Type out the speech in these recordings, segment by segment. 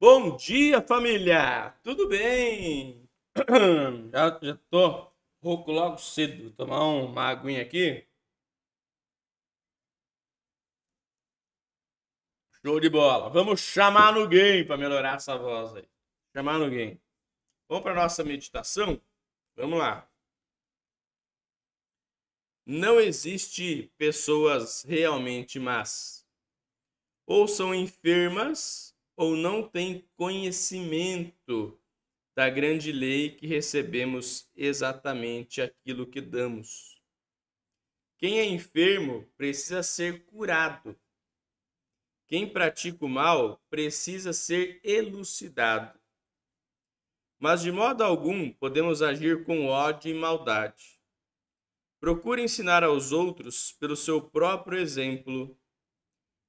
Bom dia, família! Tudo bem? Já, já tô rouco logo cedo. Vou tomar uma aguinha aqui. Show de bola. Vamos chamar no game para melhorar essa voz aí. Chamar no game. Vamos para nossa meditação? Vamos lá. Não existe pessoas realmente más. Ou são enfermas ou não tem conhecimento da grande lei que recebemos exatamente aquilo que damos. Quem é enfermo precisa ser curado. Quem pratica o mal precisa ser elucidado. Mas de modo algum podemos agir com ódio e maldade. Procure ensinar aos outros pelo seu próprio exemplo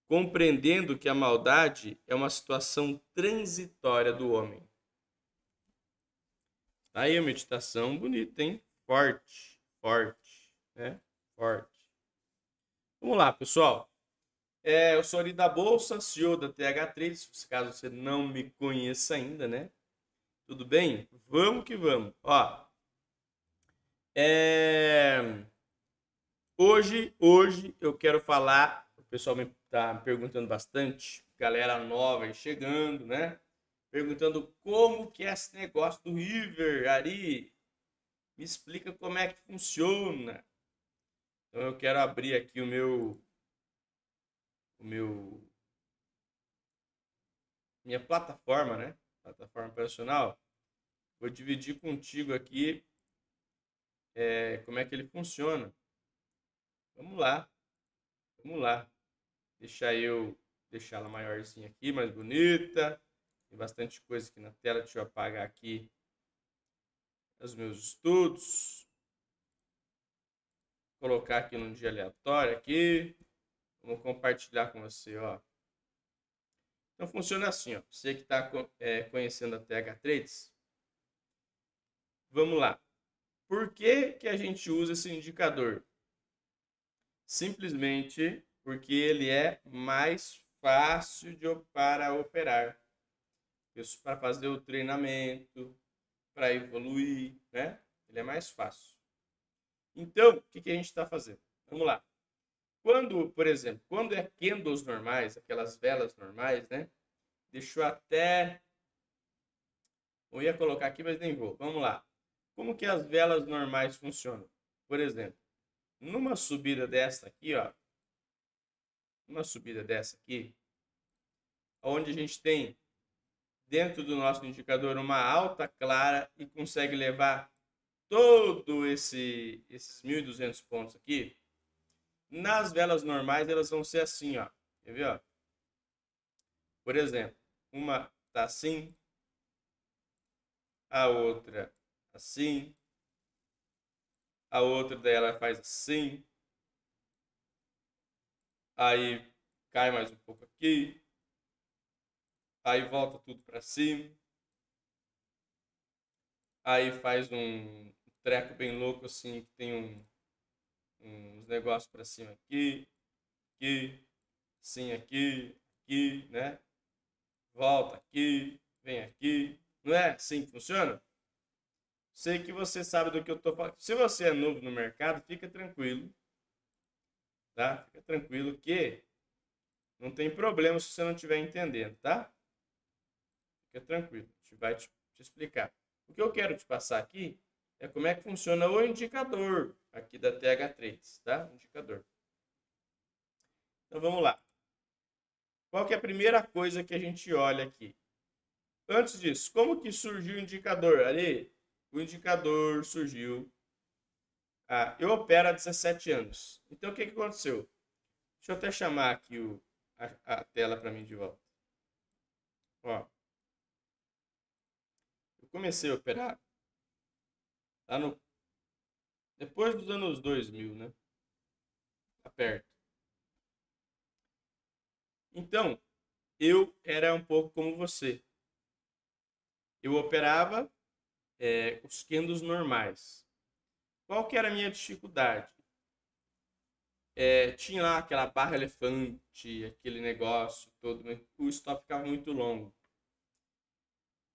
compreendendo que a maldade é uma situação transitória do homem. Tá aí a meditação bonita, hein? Forte, forte, né? Forte. Vamos lá, pessoal. É, eu sou ali da Bolsa, CEO da TH3, caso você não me conheça ainda, né? Tudo bem? Vamos que vamos. Ó, é... Hoje, hoje eu quero falar, o pessoal me tá me perguntando bastante, galera nova chegando, né? Perguntando como que é esse negócio do River, Ari, me explica como é que funciona. Então eu quero abrir aqui o meu o meu minha plataforma, né? Plataforma operacional. Vou dividir contigo aqui é, como é que ele funciona. Vamos lá. Vamos lá. Deixar eu deixar ela maiorzinha aqui, mais bonita. Tem bastante coisa aqui na tela. Deixa eu apagar aqui os meus estudos. Colocar aqui num dia aleatório aqui. Vamos compartilhar com você, ó. Então funciona assim, ó. Você que está é, conhecendo a TH Trades, vamos lá. Por que, que a gente usa esse indicador? Simplesmente porque ele é mais fácil de, para operar. Isso para fazer o treinamento, para evoluir, né? Ele é mais fácil. Então, o que, que a gente está fazendo? Vamos lá. Quando, por exemplo, quando é candles normais, aquelas velas normais, né? Deixa eu até... Eu ia colocar aqui, mas nem vou. Vamos lá. Como que as velas normais funcionam? Por exemplo, numa subida dessa aqui, ó, uma subida dessa aqui, onde a gente tem dentro do nosso indicador uma alta clara e consegue levar todo esse esses 1.200 pontos aqui, nas velas normais elas vão ser assim, ó. Quer ver, ó? Por exemplo, uma tá assim, a outra assim, a outra dela faz assim, aí cai mais um pouco aqui, aí volta tudo para cima, aí faz um treco bem louco assim, que tem um, uns negócios para cima aqui, aqui, sim aqui, aqui, né? Volta aqui, vem aqui. Não é assim que funciona? Sei que você sabe do que eu tô falando. Se você é novo no mercado, fica tranquilo tá? Fica tranquilo que não tem problema se você não estiver entendendo, tá? Fica tranquilo, a gente vai te, te explicar. O que eu quero te passar aqui é como é que funciona o indicador aqui da TH3, tá? Indicador. Então vamos lá. Qual que é a primeira coisa que a gente olha aqui? Antes disso, como que surgiu o indicador? Ali, o indicador surgiu ah, eu opero há 17 anos. Então, o que, que aconteceu? Deixa eu até chamar aqui o, a, a tela para mim de volta. Ó, eu comecei a operar lá no, depois dos anos 2000, né? Tá perto. Então, eu era um pouco como você. Eu operava é, os candles normais. Qual que era a minha dificuldade? É, tinha lá aquela barra elefante, aquele negócio todo, o stop ficava muito longo.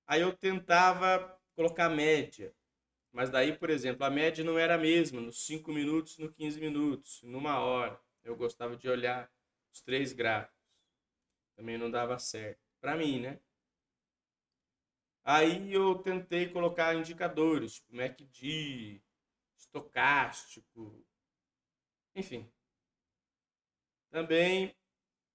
Aí eu tentava colocar média, mas daí, por exemplo, a média não era a mesma nos 5 minutos, no 15 minutos, numa hora. Eu gostava de olhar os três gráficos. Também não dava certo. Para mim, né? Aí eu tentei colocar indicadores, tipo MACD, estocástico, enfim. Também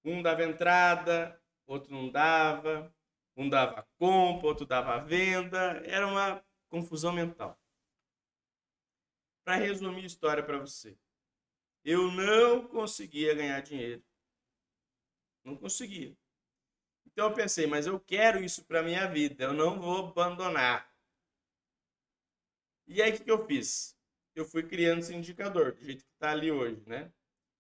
um dava entrada, outro não dava, um dava compra, outro dava venda, era uma confusão mental. Para resumir a história para você, eu não conseguia ganhar dinheiro. Não conseguia. Então eu pensei, mas eu quero isso para minha vida, eu não vou abandonar. E aí o que, que eu fiz? eu fui criando esse indicador, do jeito que está ali hoje, né?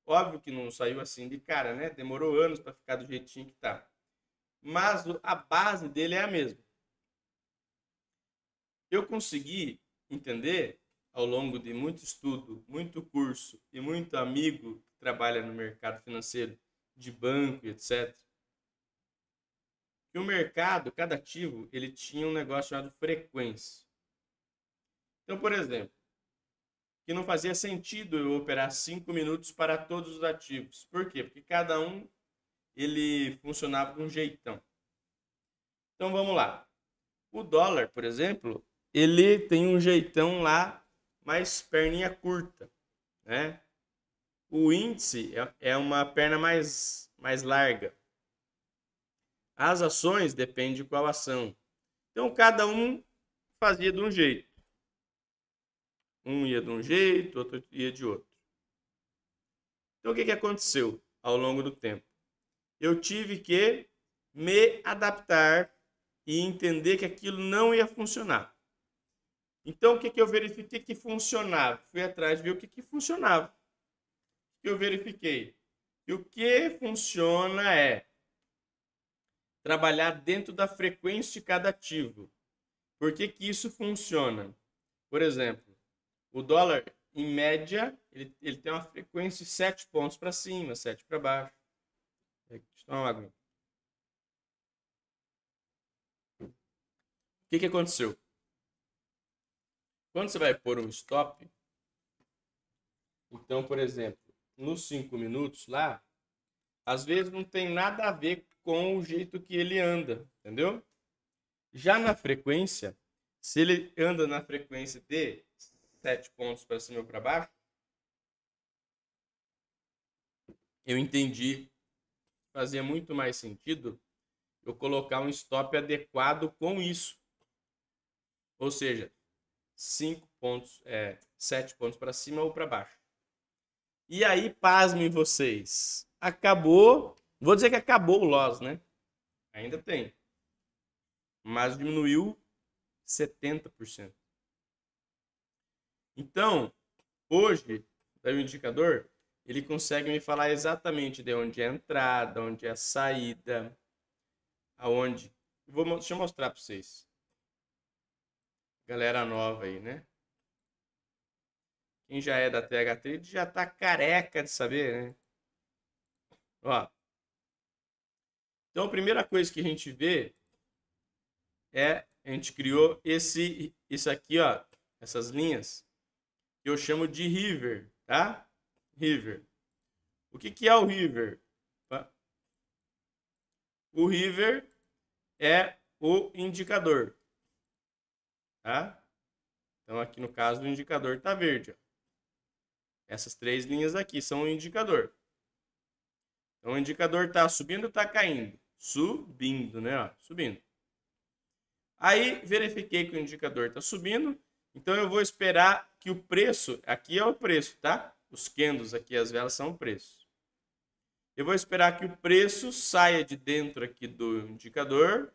Óbvio que não saiu assim de cara, né? Demorou anos para ficar do jeitinho que está. Mas a base dele é a mesma. Eu consegui entender ao longo de muito estudo, muito curso e muito amigo que trabalha no mercado financeiro de banco, etc. Que o mercado, cada ativo, ele tinha um negócio chamado frequência. Então, por exemplo, que não fazia sentido eu operar cinco minutos para todos os ativos. Por quê? Porque cada um ele funcionava de um jeitão. Então vamos lá. O dólar, por exemplo, ele tem um jeitão lá mais perninha curta, né? O índice é, é uma perna mais mais larga. As ações depende de qual ação. Então cada um fazia de um jeito. Um ia de um jeito, outro ia de outro. Então, o que, que aconteceu ao longo do tempo? Eu tive que me adaptar e entender que aquilo não ia funcionar. Então, o que, que eu verifiquei que funcionava? Fui atrás ver o que, que funcionava. O que eu verifiquei? E o que funciona é trabalhar dentro da frequência de cada ativo. Por que, que isso funciona? Por exemplo, o dólar, em média, ele, ele tem uma frequência de 7 pontos para cima, 7 para baixo. É, deixa eu uma O que, que aconteceu? Quando você vai pôr um stop, então, por exemplo, nos 5 minutos lá, às vezes não tem nada a ver com o jeito que ele anda, entendeu? Já na frequência, se ele anda na frequência de sete pontos para cima ou para baixo, eu entendi fazia muito mais sentido eu colocar um stop adequado com isso. Ou seja, cinco pontos, é, sete pontos para cima ou para baixo. E aí, pasmem vocês. Acabou. Vou dizer que acabou o loss, né? Ainda tem. Mas diminuiu 70%. Então, hoje, daí o indicador, ele consegue me falar exatamente de onde é a entrada, onde é a saída, aonde. Vou, deixa eu mostrar para vocês. Galera nova aí, né? Quem já é da TH Trade já tá careca de saber, né? Ó. Então, a primeira coisa que a gente vê é a gente criou esse isso aqui, ó, essas linhas eu chamo de river, tá? River. O que, que é o river? Tá? O river é o indicador, tá? Então aqui no caso o indicador tá verde. Ó. Essas três linhas aqui são o indicador. Então o indicador tá subindo ou tá caindo? Subindo, né? Ó, subindo. Aí verifiquei que o indicador tá subindo então eu vou esperar que o preço, aqui é o preço, tá? Os candles aqui, as velas são o preço. Eu vou esperar que o preço saia de dentro aqui do indicador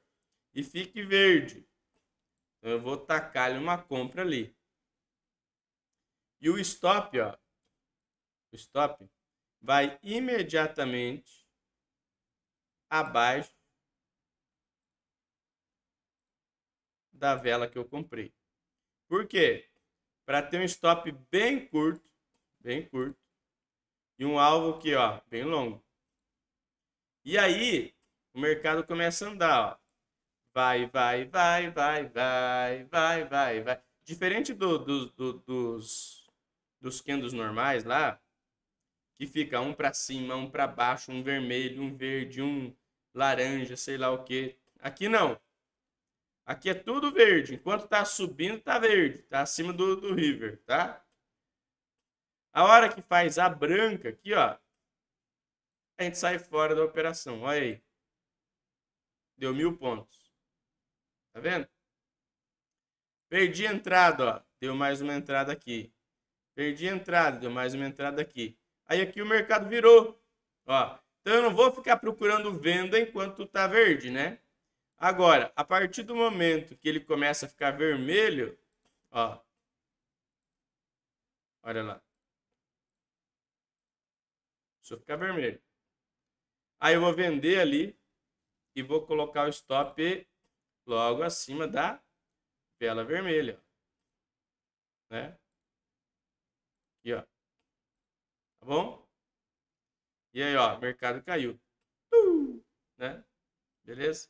e fique verde. Então, eu vou tacar uma compra ali. E o stop, ó, o stop vai imediatamente abaixo da vela que eu comprei. Por quê? Para ter um stop bem curto, bem curto, e um alvo aqui, ó, bem longo. E aí, o mercado começa a andar, ó. Vai, vai, vai, vai, vai, vai, vai, vai. Diferente do, do, do dos, dos candles normais lá, que fica um para cima, um para baixo, um vermelho, um verde, um laranja, sei lá o que. Aqui não. Aqui é tudo verde. Enquanto tá subindo, tá verde. Tá acima do, do river, tá? A hora que faz a branca aqui, ó, a gente sai fora da operação. Olha aí. Deu mil pontos. Tá vendo? Perdi a entrada, ó. Deu mais uma entrada aqui. Perdi a entrada, deu mais uma entrada aqui. Aí aqui o mercado virou. Ó. Então eu não vou ficar procurando venda enquanto tá verde, né? Agora, a partir do momento que ele começa a ficar vermelho, ó. Olha lá. Deixa eu ficar vermelho. Aí eu vou vender ali e vou colocar o stop logo acima da vela vermelha. Né? E ó. Tá bom? E aí, ó, mercado caiu. Uh! Né? Beleza?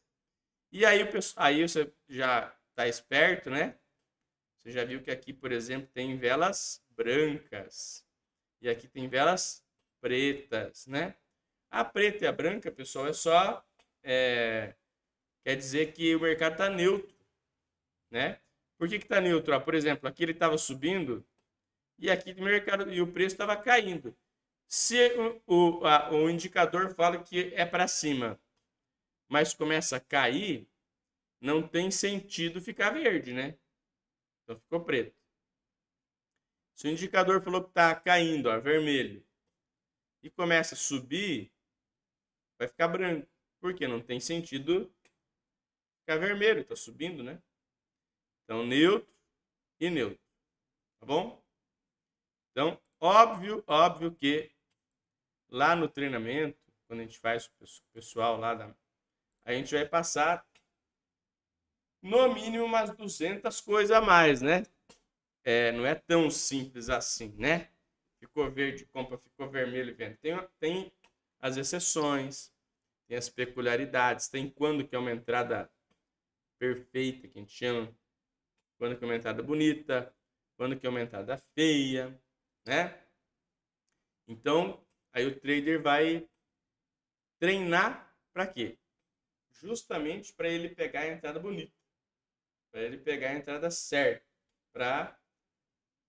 E aí, aí você já está esperto, né? Você já viu que aqui, por exemplo, tem velas brancas. E aqui tem velas pretas, né? A preta e a branca, pessoal, é só... É, quer dizer que o mercado está neutro, né? Por que está neutro? Ah, por exemplo, aqui ele estava subindo e aqui o mercado e o preço estava caindo. Se o, o, a, o indicador fala que é para cima mas começa a cair, não tem sentido ficar verde, né? Então ficou preto. Se o indicador falou que está caindo, ó, vermelho, e começa a subir, vai ficar branco. Porque não tem sentido ficar vermelho, está subindo, né? Então, neutro e neutro. Tá bom? Então, óbvio, óbvio que lá no treinamento, quando a gente faz o pessoal lá da, a gente vai passar no mínimo umas 200 coisas a mais, né? É, não é tão simples assim, né? Ficou verde, compra, ficou vermelho, vende. Tem, tem as exceções, tem as peculiaridades, tem quando que é uma entrada perfeita, que a gente chama, quando que é uma entrada bonita, quando que é uma entrada feia, né? Então, aí o trader vai treinar para quê? justamente para ele pegar a entrada bonita, para ele pegar a entrada certa, para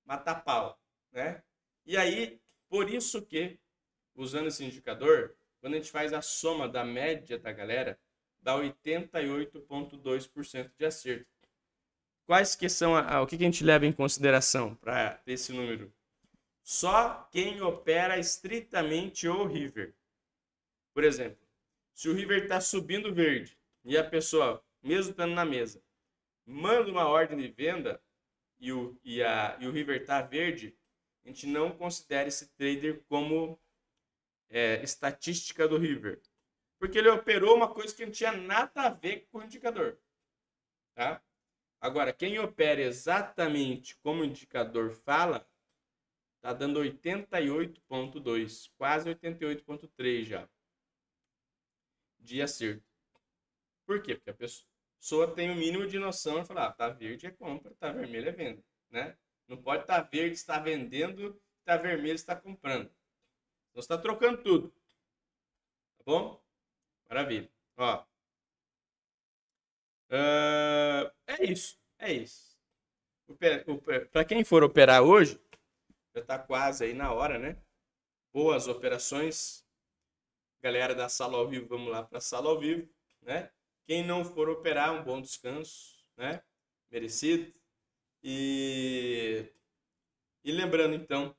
matar pau, né? E aí, por isso que, usando esse indicador, quando a gente faz a soma da média da galera, dá 88,2% de acerto. Quais que são, a, a, o que, que a gente leva em consideração para esse número? Só quem opera estritamente o river. Por exemplo, se o River está subindo verde e a pessoa, mesmo estando na mesa, manda uma ordem de venda e o, e a, e o River está verde, a gente não considera esse trader como é, estatística do River. Porque ele operou uma coisa que não tinha nada a ver com o indicador. Tá? Agora, quem opera exatamente como o indicador fala, tá dando 88.2, quase 88.3 já de acerto. Por quê? Porque a pessoa tem o um mínimo de noção e fala, ah, tá verde é compra, tá vermelho é venda, né? Não pode estar tá verde, está vendendo, tá vermelho, está comprando. Então está trocando tudo. Tá bom? Maravilha. Ó. Uh, é isso. É isso. Para quem for operar hoje, já está quase aí na hora, né? Boas operações. Galera da sala ao vivo, vamos lá para a sala ao vivo, né? Quem não for operar, um bom descanso, né? Merecido. E, e lembrando, então,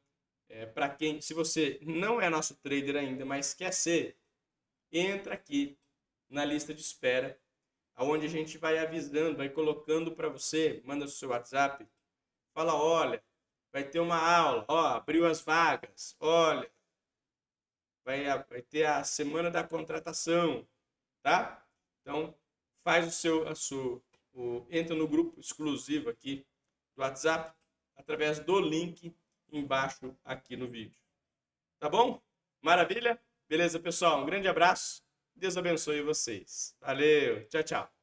é, para quem, se você não é nosso trader ainda, mas quer ser, entra aqui na lista de espera, aonde a gente vai avisando, vai colocando para você, manda o seu WhatsApp, fala, olha, vai ter uma aula, ó, abriu as vagas, olha, vai, vai ter a semana da contratação, tá? Então, faz o seu, a sua, o, entra no grupo exclusivo aqui do WhatsApp através do link embaixo aqui no vídeo. Tá bom? Maravilha? Beleza, pessoal? Um grande abraço. Deus abençoe vocês. Valeu. Tchau, tchau.